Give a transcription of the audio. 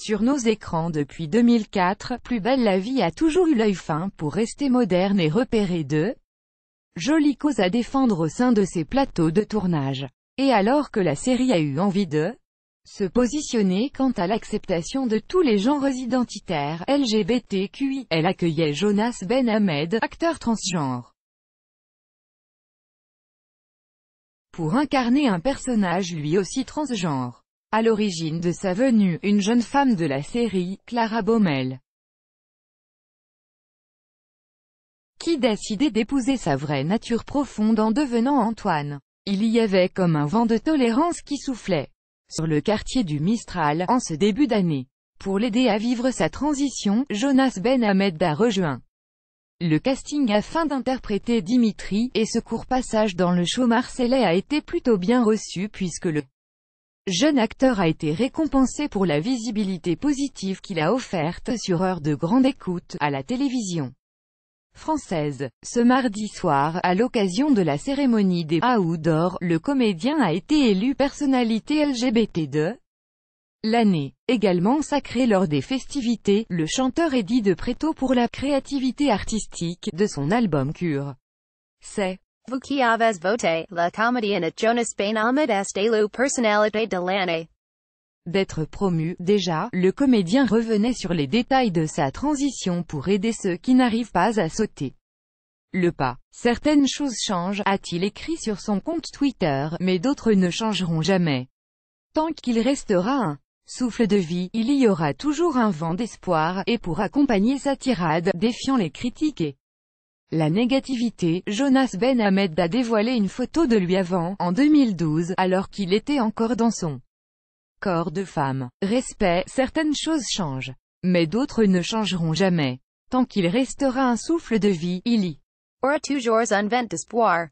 sur nos écrans depuis 2004, Plus belle la vie a toujours eu l'œil fin pour rester moderne et repérer de jolies causes à défendre au sein de ses plateaux de tournage. Et alors que la série a eu envie de se positionner quant à l'acceptation de tous les genres identitaires LGBTQI, elle accueillait Jonas Ben Ahmed, acteur transgenre. pour incarner un personnage lui aussi transgenre. À l'origine de sa venue, une jeune femme de la série, Clara Baumel, qui décidait d'épouser sa vraie nature profonde en devenant Antoine. Il y avait comme un vent de tolérance qui soufflait sur le quartier du Mistral, en ce début d'année. Pour l'aider à vivre sa transition, Jonas Ben Ahmed a rejoint le casting afin d'interpréter Dimitri, et ce court passage dans le show marseillais a été plutôt bien reçu puisque le jeune acteur a été récompensé pour la visibilité positive qu'il a offerte sur heure de grande écoute à la télévision française. Ce mardi soir, à l'occasion de la cérémonie des ou d'Or, le comédien a été élu personnalité LGBT de l'année. Également sacré lors des festivités, le chanteur dit de préto pour la créativité artistique de son album Cure. C'est D'être promu, déjà, le comédien revenait sur les détails de sa transition pour aider ceux qui n'arrivent pas à sauter le pas. Certaines choses changent, a-t-il écrit sur son compte Twitter, mais d'autres ne changeront jamais. Tant qu'il restera un souffle de vie, il y aura toujours un vent d'espoir, et pour accompagner sa tirade, défiant les critiques et la négativité, Jonas Ben Ahmed a dévoilé une photo de lui avant, en 2012, alors qu'il était encore dans son corps de femme. Respect, certaines choses changent. Mais d'autres ne changeront jamais. Tant qu'il restera un souffle de vie, il y aura toujours un vent d'espoir.